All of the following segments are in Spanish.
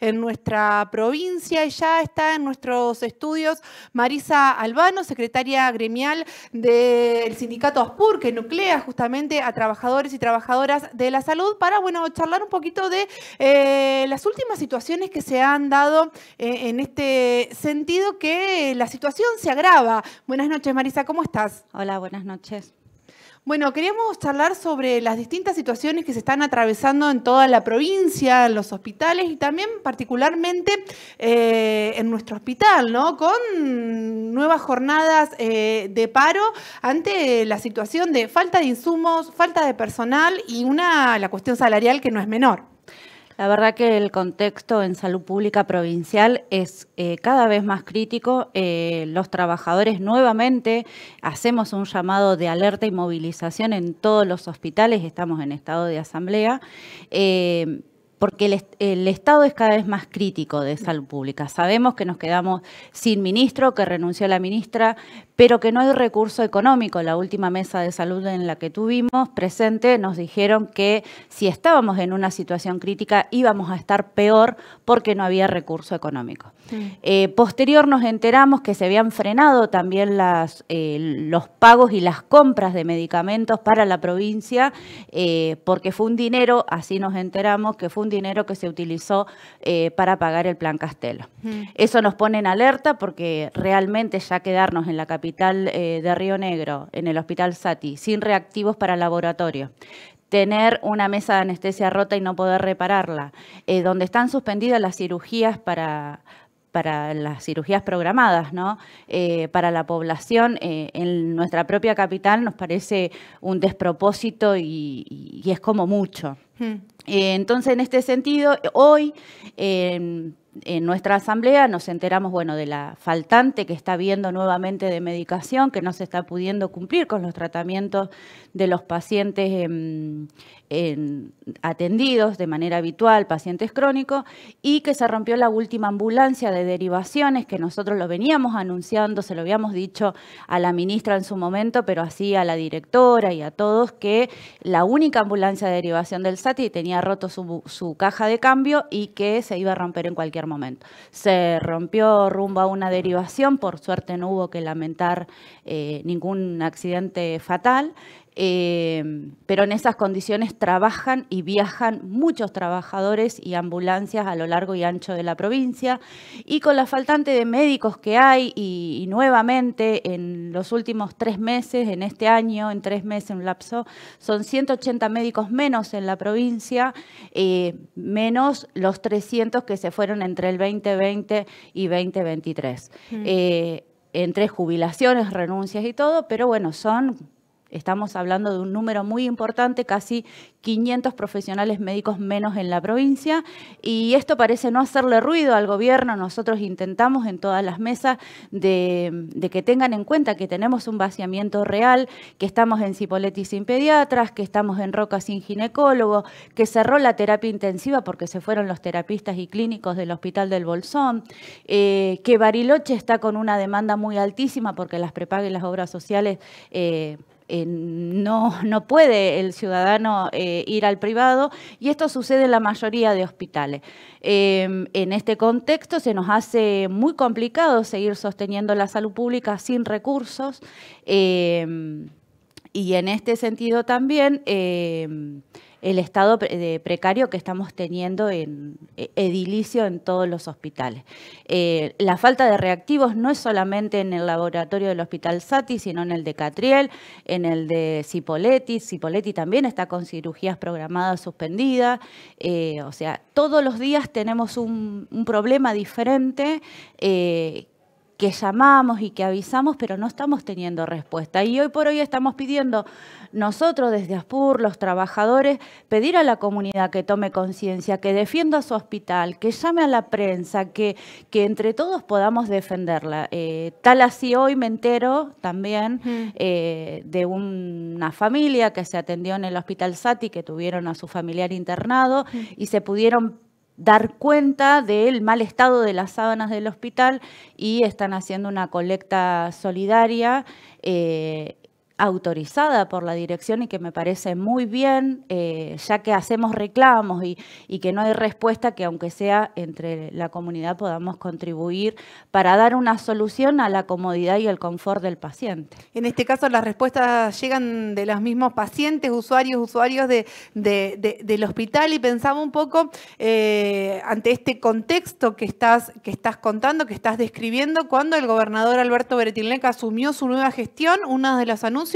en nuestra provincia y ya está en nuestros estudios Marisa Albano, secretaria gremial del sindicato ASPUR, que nuclea justamente a trabajadores y trabajadoras de la salud para, bueno, charlar un poquito de eh, las últimas situaciones que se han dado eh, en este sentido que la situación se agrava. Buenas noches, Marisa, ¿cómo estás? Hola, buenas noches. Bueno, queríamos charlar sobre las distintas situaciones que se están atravesando en toda la provincia, en los hospitales y también particularmente eh, en nuestro hospital, ¿no? Con nuevas jornadas eh, de paro ante la situación de falta de insumos, falta de personal y una la cuestión salarial que no es menor. La verdad que el contexto en salud pública provincial es eh, cada vez más crítico. Eh, los trabajadores nuevamente hacemos un llamado de alerta y movilización en todos los hospitales. Estamos en estado de asamblea. Eh, porque el, Estado es cada vez más crítico de salud pública. Sabemos que nos quedamos sin ministro, que renunció la ministra, pero que no hay recurso económico. La última mesa de salud en la que tuvimos presente nos dijeron que si estábamos en una situación crítica íbamos a estar peor porque no había recurso económico. Eh, posterior nos enteramos que se habían frenado también eh, los pagos y las compras de medicamentos para la provincia, eh, porque fue un dinero, así nos enteramos, que fue un dinero que se utilizó para pagar el Plan Castelo. Mm. Eso nos pone en alerta porque realmente ya quedarnos en la capital de Río Negro, en el Hospital Sati, sin reactivos para laboratorio, tener una mesa de anestesia rota y no poder repararla, donde están suspendidas las cirugías para, para las cirugías programadas, ¿no? Eh, para la población eh, en nuestra propia capital nos parece un despropósito y, es como mucho. Hmm. Eh, entonces, en este sentido, hoy en nuestra asamblea nos enteramos, bueno, de la faltante que está habiendo nuevamente de medicación, que no se está pudiendo cumplir con los tratamientos de los pacientes em, atendidos de manera habitual, pacientes crónicos, y que se rompió la última ambulancia de derivaciones, que nosotros lo veníamos anunciando, se lo habíamos dicho a la ministra en su momento, pero así a la directora y a todos, que la única ambulancia de derivación del SATI tenía roto su, su caja de cambio y que se iba a romper en cualquier momento. Se rompió rumbo a una derivación, por suerte no hubo que lamentar eh, ningún accidente fatal eh, pero en esas condiciones trabajan y viajan muchos trabajadores y ambulancias a lo largo y ancho de la provincia. Y con la faltante de médicos que hay y, nuevamente en los últimos tres meses, en este año, en tres meses, en un lapso, son 180 médicos menos en la provincia, eh, menos los 300 que se fueron entre el 2020 y 2023. Eh, entre jubilaciones, renuncias y todo, pero bueno, son Estamos hablando de un número muy importante, casi 500 profesionales médicos menos en la provincia, y esto parece no hacerle ruido al gobierno. Nosotros intentamos en todas las mesas de, que tengan en cuenta que tenemos un vaciamiento real, que estamos en Cipoletti sin pediatras, que estamos en Roca sin ginecólogo, que cerró la terapia intensiva porque se fueron los terapistas y clínicos del Hospital del Bolsón, eh, que Bariloche está con una demanda muy altísima porque las prepagas las obras sociales... Eh, eh, no, no puede el ciudadano eh, ir al privado y esto sucede en la mayoría de hospitales. Em, en este contexto se nos hace muy complicado seguir sosteniendo la salud pública sin recursos em, y en este sentido también em, el estado precario que estamos teniendo en e, edilicio en todos los hospitales. Eh, la falta de reactivos no es solamente en el laboratorio del Hospital Sati, sino en el de Catriel, en el de Cipoletti. Cipoletti también está con cirugías programadas suspendidas. Eh, o sea, todos los días tenemos un, problema diferente eh, que llamamos y que avisamos, pero no estamos teniendo respuesta. Y hoy por hoy estamos pidiendo nosotros desde ASPUR, los trabajadores, pedir a la comunidad que tome conciencia, que defienda su hospital, que llame a la prensa, que, que entre todos podamos defenderla. Eh, tal así hoy me entero también eh, de una familia que se atendió en el hospital Sati, que tuvieron a su familiar internado y se pudieron dar cuenta del mal estado de las sábanas del hospital y están haciendo una colecta solidaria eh, autorizada por la dirección y que me parece muy bien, eh, ya que hacemos reclamos y, que no hay respuesta que aunque sea entre la comunidad podamos contribuir para dar una solución a la comodidad y el confort del paciente. En este caso las respuestas llegan de los mismos pacientes, usuarios, usuarios de, del hospital y pensaba un poco eh, ante este contexto que estás, que estás contando, que estás describiendo, cuando el gobernador Alberto Beretilneca asumió su nueva gestión, uno de los anuncios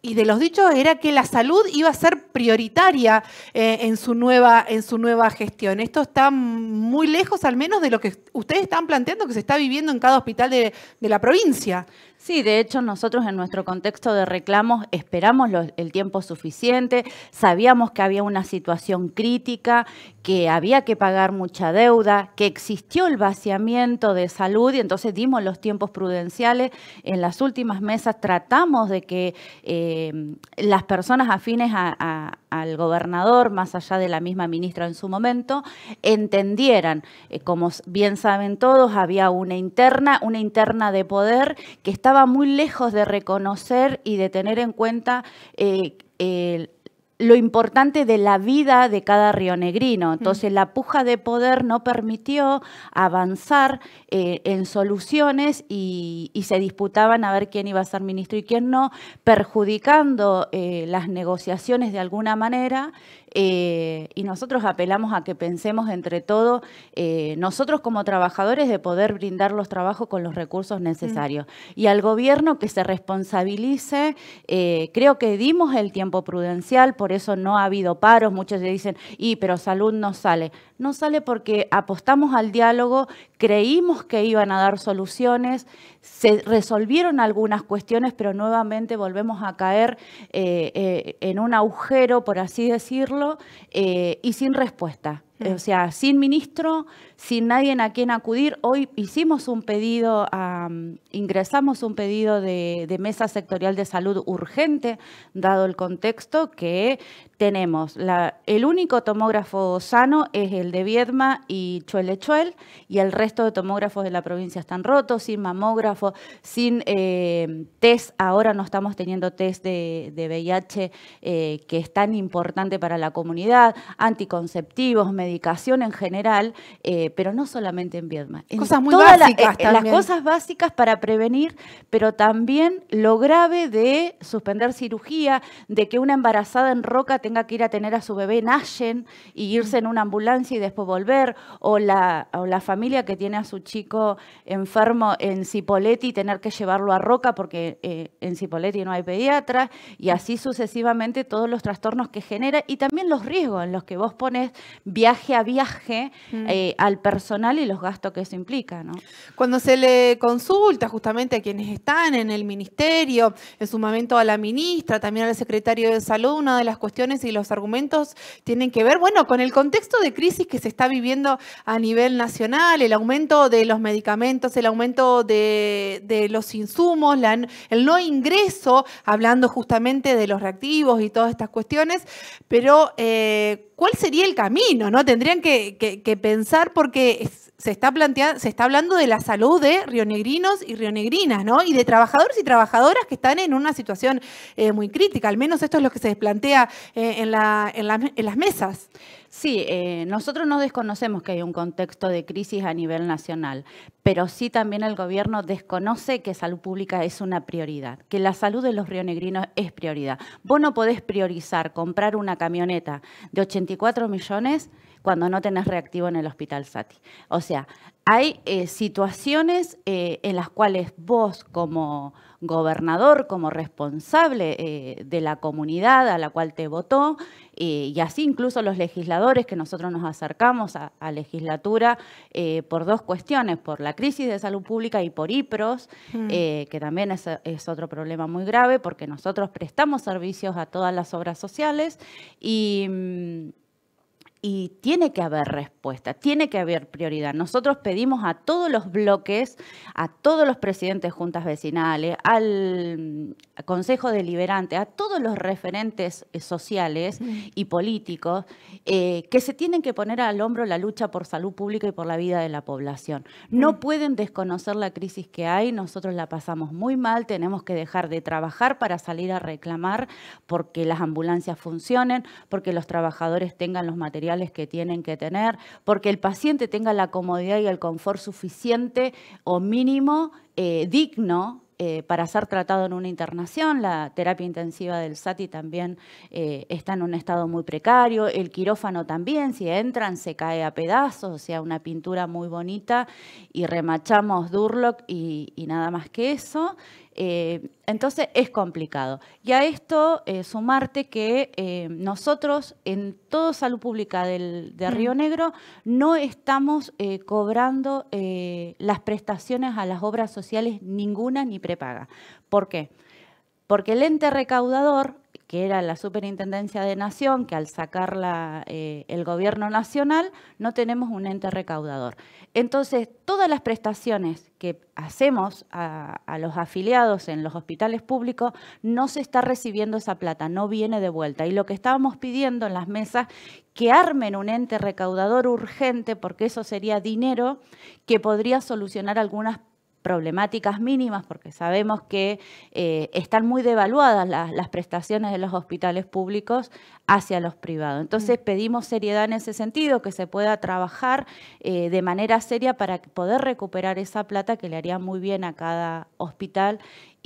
y de los dichos era que la salud iba a ser prioritaria eh, en, su nueva, en su nueva gestión. Esto está muy lejos al menos de lo que ustedes están planteando que se está viviendo en cada hospital de la provincia. Sí, de hecho nosotros en nuestro contexto de reclamos esperamos el tiempo suficiente, sabíamos que había una situación crítica, que había que pagar mucha deuda, que existió el vaciamiento de salud y entonces dimos los tiempos prudenciales. En las últimas mesas tratamos de que eh, las personas afines a al gobernador, más allá de la misma ministra en su momento, entendieran, eh, como bien saben todos, había una interna, una interna de poder que estaba muy lejos de reconocer y de tener en cuenta eh, el lo importante de la vida de cada rionegrino. Entonces, la puja de poder no permitió avanzar eh, en soluciones y, se disputaban a ver quién iba a ser ministro y quién no, perjudicando eh, las negociaciones de alguna manera eh, y nosotros apelamos a que pensemos entre todo, eh, nosotros como trabajadores, de poder brindar los trabajos con los recursos mm. necesarios. Y al gobierno que se responsabilice, eh, creo que dimos el tiempo prudencial, por eso no ha habido paros, muchos dicen, y pero salud no sale no sale porque apostamos al diálogo, creímos que iban a dar soluciones, se resolvieron algunas cuestiones, pero nuevamente volvemos a caer eh, eh, en un agujero, por así decirlo, eh, y sin respuesta. Mm. O sea, sin ministro, sin nadie a quien acudir. Hoy hicimos un pedido, ingresamos un pedido de, mesa sectorial de salud urgente, dado el contexto que tenemos el único tomógrafo sano es el de Viedma y Chuelechuel y el resto de tomógrafos de la provincia están rotos, sin mamógrafo, sin eh, test. Ahora no estamos teniendo test de, de VIH eh, que es tan importante para la comunidad, anticonceptivos, medicación en general, eh, pero no solamente en Viedma. cosas muy básicas. las cosas básicas para prevenir, pero también lo grave de suspender cirugía, de que una embarazada en roca te tenga que ir a tener a su bebé en y irse en una ambulancia y después volver, o la, o la familia que tiene a su chico enfermo en Cipoletti y tener que llevarlo a Roca porque eh, en Cipoletti no hay pediatra y así sucesivamente todos los trastornos que genera y también los riesgos en los que vos pones viaje a viaje mm. eh, al personal y los gastos que eso implica. ¿no? Cuando se le consulta justamente a quienes están en el ministerio, en su momento a la ministra, también al secretario de salud, una de las cuestiones y los argumentos tienen que ver, bueno, con el contexto de crisis que se está viviendo a nivel nacional, el aumento de los medicamentos, el aumento de, los insumos, el no ingreso, hablando justamente de los reactivos y todas estas cuestiones, pero eh, ¿cuál sería el camino? ¿no? Tendrían que, pensar porque se, está planteando, se está hablando de la salud de rionegrinos y rionegrinas, ¿no? Y de trabajadores y trabajadoras que están en una situación eh, muy crítica, al menos esto es lo que se plantea. Eh, en, las mesas. Sí, eh, nosotros no desconocemos que hay un contexto de crisis a nivel nacional, pero sí también el gobierno desconoce que salud pública es una prioridad, que la salud de los rionegrinos es prioridad. Vos no podés priorizar comprar una camioneta de 84 millones cuando no tenés reactivo en el hospital SATI. O sea, hay eh, situaciones eh, en las cuales vos como gobernador, como responsable de la comunidad a la cual te votó, eh, y así incluso los legisladores que nosotros nos acercamos a, legislatura eh, por dos cuestiones, por la crisis de salud pública y por IPROS, mm. eh, que también es, otro problema muy grave porque nosotros prestamos servicios a todas las obras sociales y... Mm, y tiene que haber respuesta, tiene que haber prioridad. Nosotros pedimos a todos los bloques, a todos los presidentes de juntas vecinales, al Consejo Deliberante, a todos los referentes eh, sociales y políticos eh, que se tienen que poner al hombro la lucha por salud pública y por la vida de la población. No pueden desconocer la crisis que hay, nosotros la pasamos muy mal, tenemos que dejar de trabajar para salir a reclamar porque las ambulancias funcionen, porque los trabajadores tengan los materiales que tienen que tener, porque el paciente tenga la comodidad y el confort suficiente o mínimo eh, digno eh, para ser tratado en una internación. La terapia intensiva del SATI también eh, está en un estado muy precario. El quirófano también, si entran, se cae a pedazos. O sea, una pintura muy bonita y remachamos Durlock y nada más que eso. Eh, entonces es complicado. Y a esto eh, sumarte que eh, nosotros en todo salud pública del, de Río Negro no estamos cobrando las prestaciones a las obras sociales ninguna ni prepaga. ¿Por qué? Porque el ente recaudador, que era la Superintendencia de Nación, que al sacarla eh, el Gobierno Nacional, no tenemos un ente recaudador. Entonces, todas las prestaciones que hacemos a, a, los afiliados en los hospitales públicos, no se está recibiendo esa plata, no viene de vuelta. Y lo que estábamos pidiendo en las mesas, que armen un ente recaudador urgente, porque eso sería dinero que podría solucionar algunas problemáticas mínimas, porque sabemos que eh, están muy devaluadas las, prestaciones de los hospitales públicos hacia los privados. Entonces mm. pedimos seriedad en ese sentido, que se pueda trabajar eh, de manera seria para poder recuperar esa plata que le haría muy bien a cada hospital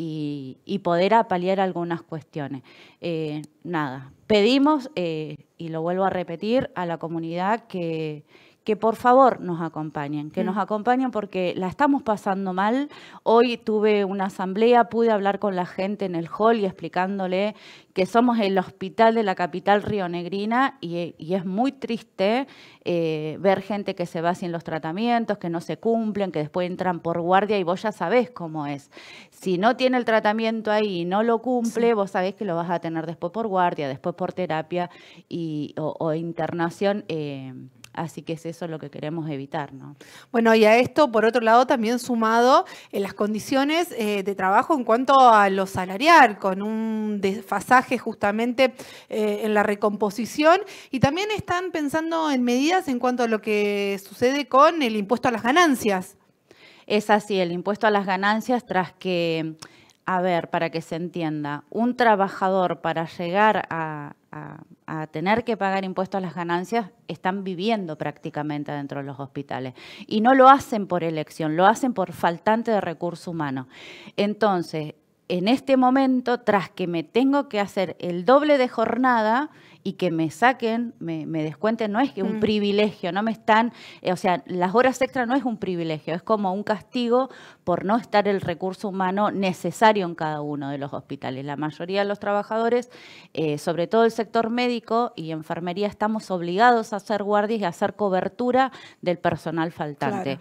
y, poder apalear algunas cuestiones. Eh, nada, pedimos, y lo vuelvo a repetir, a la comunidad que que por favor nos acompañen, que mm. nos acompañen porque la estamos pasando mal. Hoy tuve una asamblea, pude hablar con la gente en el hall y explicándole que somos el hospital de la capital rionegrina y, y es muy triste eh, ver gente que se va sin los tratamientos, que no se cumplen, que después entran por guardia y vos ya sabés cómo es. Si no tiene el tratamiento ahí y no lo cumple, vos sabés que lo vas a tener después por guardia, después por terapia y, o, internación. Eh, Así que es eso lo que queremos evitar. ¿no? Bueno, y a esto, por otro lado, también sumado en eh, las condiciones eh, de trabajo en cuanto a lo salarial, con un desfasaje justamente eh, en la recomposición. Y también están pensando en medidas en cuanto a lo que sucede con el impuesto a las ganancias. Es así, el impuesto a las ganancias tras que a ver, para que se entienda, un trabajador para llegar a, tener que pagar impuestos a las ganancias están viviendo prácticamente dentro de los hospitales. Y no lo hacen por elección, lo hacen por faltante de recurso humano. Entonces, en este momento, tras que me tengo que hacer el doble de jornada y que me saquen, me, descuenten, no es que un mm. privilegio, no me están, eh, o sea, las horas extra no es un privilegio, es como un castigo por no estar el recurso humano necesario en cada uno de los hospitales. La mayoría de los trabajadores, eh, sobre todo el sector médico y enfermería, estamos obligados a hacer guardias y a hacer cobertura del personal faltante.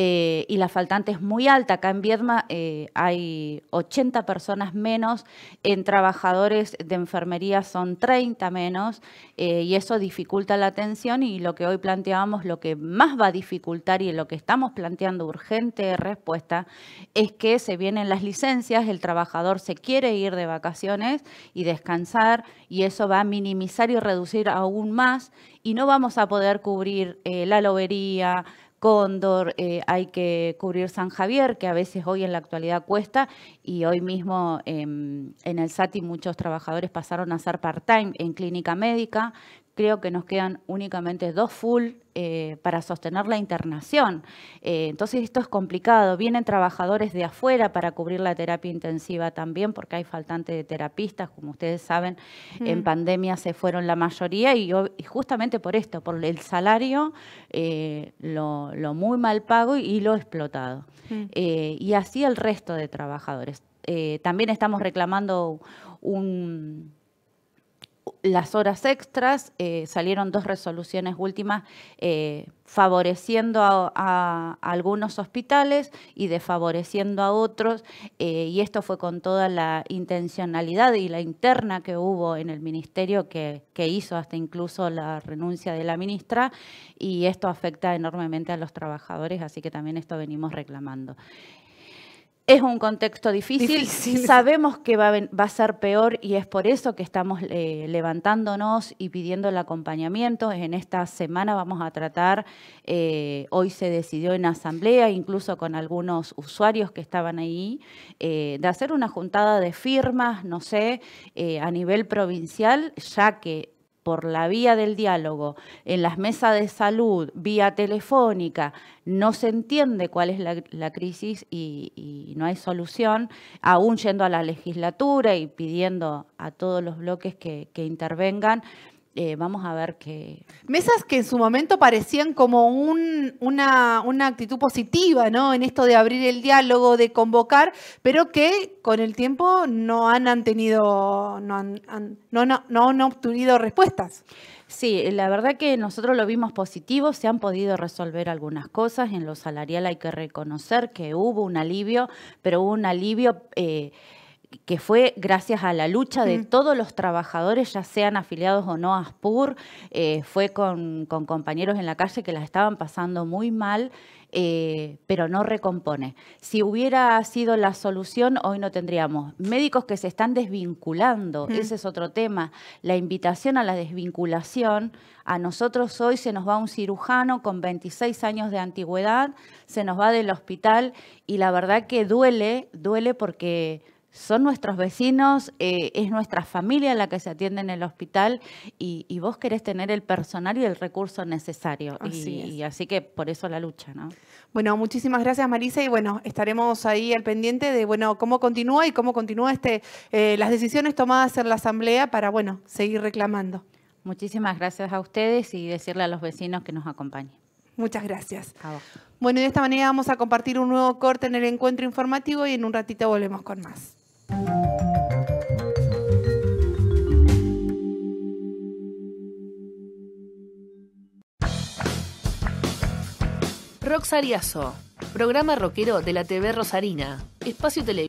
Eh, y la faltante es muy alta. Acá en Viedma eh, hay 80 personas menos, en trabajadores de enfermería son 30 menos eh, y eso dificulta la atención y lo que hoy planteábamos, lo que más va a dificultar y lo que estamos planteando urgente respuesta es que se vienen las licencias, el trabajador se quiere ir de vacaciones y descansar y eso va a minimizar y reducir aún más y no vamos a poder cubrir la lobería, Cóndor, eh, hay que cubrir San Javier, que a veces hoy en la actualidad cuesta, y hoy mismo em, en el SATI muchos trabajadores pasaron a ser part-time en clínica médica, creo que nos quedan únicamente dos full eh, para sostener la internación. Eh, entonces esto es complicado. Vienen trabajadores de afuera para cubrir la terapia intensiva también, porque hay faltante de terapistas, como ustedes saben, en pandemia se fueron la mayoría y, justamente por esto, por el salario, eh, lo, muy mal pago y, lo explotado. Mm. y así el resto de trabajadores. también estamos reclamando un las horas extras, eh, salieron dos resoluciones últimas eh, favoreciendo a, algunos hospitales y desfavoreciendo a otros, eh, y esto fue con toda la intencionalidad y la interna que hubo en el ministerio que hizo hasta incluso la renuncia de la ministra, y esto afecta enormemente a los trabajadores, así que también esto venimos reclamando. Es un contexto difícil. Sabemos que va a, ser peor y es por eso que estamos eh, levantándonos y pidiendo el acompañamiento. En esta semana vamos a tratar, eh, hoy se decidió en asamblea, incluso con algunos usuarios que estaban ahí, eh, de hacer una juntada de firmas, no sé, a nivel provincial, ya que por la vía del diálogo en las mesas de salud, vía telefónica, no se entiende cuál es la, crisis y, no hay solución, aún yendo a la legislatura y pidiendo a todos los bloques que intervengan, eh, vamos a ver qué. Mesas que en su momento parecían como una, una, actitud positiva, ¿no? En esto de abrir el diálogo, de convocar, pero que con el tiempo no han, tenido, no han, no, no, no obtenido respuestas. Sí, la verdad que nosotros lo vimos positivo, se han podido resolver algunas cosas, en lo salarial hay que reconocer que hubo un alivio, pero hubo un alivio eh, que fue gracias a la lucha de mm. todos los trabajadores, ya sean afiliados o no a ASPUR, eh, fue con, compañeros en la calle que la estaban pasando muy mal, eh, pero no recompone. Si hubiera sido la solución, hoy no tendríamos médicos que se están desvinculando, mm. ese es otro tema, la invitación a la desvinculación. A nosotros hoy se nos va un cirujano con 26 años de antigüedad, se nos va del hospital y la verdad que duele, duele porque son nuestros vecinos, eh, es nuestra familia la que se atiende en el hospital y, vos querés tener el personal y el recurso necesario. y, así que por eso la lucha, ¿no? Bueno, muchísimas gracias Marisa y bueno, estaremos ahí al pendiente de bueno cómo continúa y cómo continúa este eh, las decisiones tomadas en la asamblea para bueno seguir reclamando. Muchísimas gracias a ustedes y decirle a los vecinos que nos acompañen. Muchas gracias. Bueno, y de esta manera vamos a compartir un nuevo corte en el encuentro informativo y en un ratito volvemos con más. Rock programa rockero de la TV Rosarina, espacio televisivo.